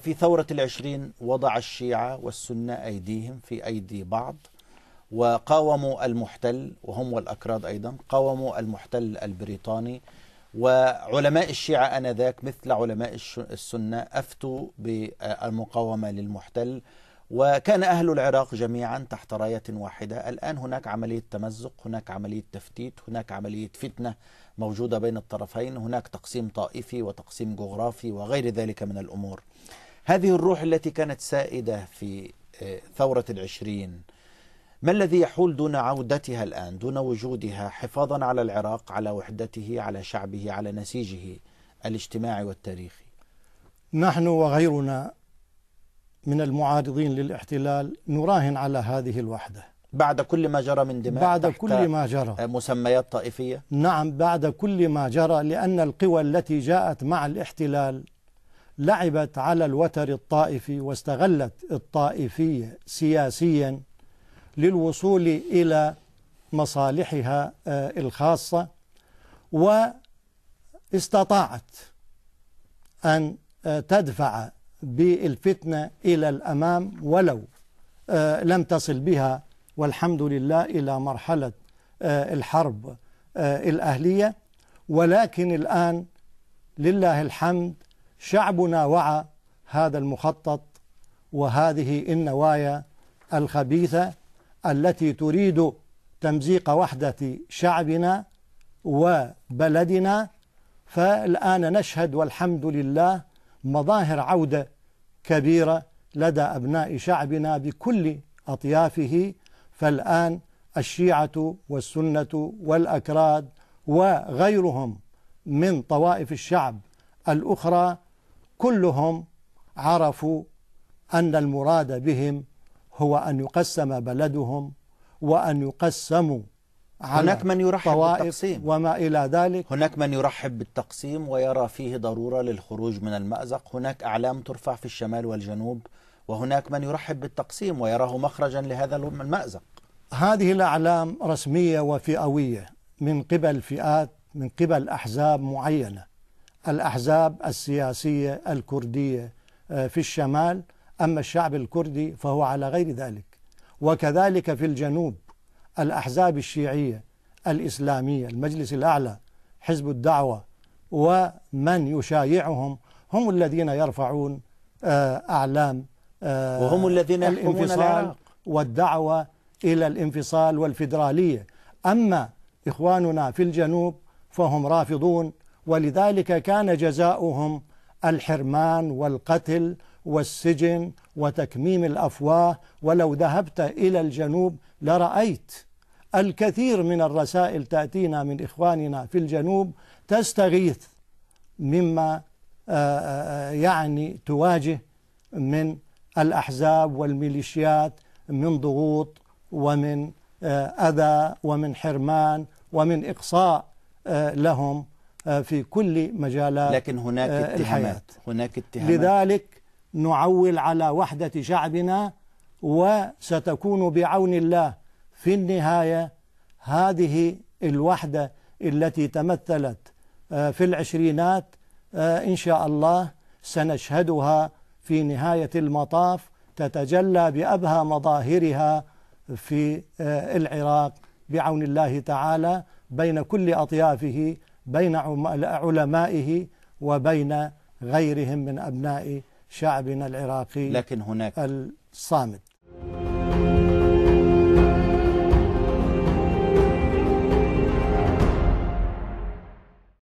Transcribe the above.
وفي ثورة العشرين وضع الشيعة والسنة أيديهم في أيدي بعض وقاوموا المحتل وهم والأكراد أيضا قاوموا المحتل البريطاني وعلماء الشيعة آنذاك مثل علماء السنة أفتوا بالمقاومة للمحتل وكان أهل العراق جميعا تحت راية واحدة الآن هناك عملية تمزق هناك عملية تفتيت هناك عملية فتنة موجودة بين الطرفين هناك تقسيم طائفي وتقسيم جغرافي وغير ذلك من الأمور هذه الروح التي كانت سائدة في آه، ثورة العشرين ما الذي يحول دون عودتها الآن دون وجودها حفاظا على العراق على وحدته على شعبه على نسيجه الاجتماعي والتاريخي نحن وغيرنا من المعارضين للاحتلال نراهن على هذه الوحدة بعد كل ما جرى من دماء بعد كل ما جرى آه، مسميات طائفية نعم بعد كل ما جرى لأن القوى التي جاءت مع الاحتلال لعبت على الوتر الطائفي واستغلت الطائفية سياسيا للوصول إلى مصالحها آه، الخاصة واستطاعت أن آه، تدفع بالفتنة إلى الأمام ولو آه، لم تصل بها والحمد لله إلى مرحلة الحرب الأهلية ولكن الآن لله الحمد شعبنا وعى هذا المخطط وهذه النوايا الخبيثة التي تريد تمزيق وحدة شعبنا وبلدنا فالآن نشهد والحمد لله مظاهر عودة كبيرة لدى أبناء شعبنا بكل أطيافه فالآن الشيعة والسنة والأكراد وغيرهم من طوائف الشعب الأخرى كلهم عرفوا أن المراد بهم هو أن يقسم بلدهم وأن يقسموا على هناك من يرحب بالتقسيم وما إلى ذلك هناك من يرحب بالتقسيم ويرى فيه ضرورة للخروج من المأزق هناك أعلام ترفع في الشمال والجنوب وهناك من يرحب بالتقسيم ويراه مخرجا لهذا المأزق هذه الأعلام رسمية وفئوية من قبل فئات من قبل أحزاب معينة الأحزاب السياسية الكردية آه، في الشمال أما الشعب الكردي فهو على غير ذلك وكذلك في الجنوب الأحزاب الشيعية الإسلامية المجلس الأعلى حزب الدعوة ومن يشايعهم هم الذين يرفعون آه، أعلام آه، وهم الذين يحكمون العراق والدعوة إلى الانفصال والفدرالية أما إخواننا في الجنوب فهم رافضون ولذلك كان جزاؤهم الحرمان والقتل والسجن وتكميم الافواه ولو ذهبت الى الجنوب لرايت الكثير من الرسائل تاتينا من اخواننا في الجنوب تستغيث مما آه، آه، آه، يعني تواجه من الاحزاب والميليشيات من ضغوط ومن اذى ومن حرمان ومن اقصاء لهم آه، في كل مجالات آه، لكن هناك اتهامات هناك اتهامات لذلك نعول على وحدة شعبنا وستكون بعون الله في النهاية هذه الوحدة التي تمثلت آه، في العشرينات إن شاء الله سنشهدها في نهاية المطاف تتجلى بأبهى مظاهرها في العراق بعون الله تعالى بين كل أطيافه بين علمائه وبين غيرهم من أبناء شعبنا العراقي لكن هناك الصامد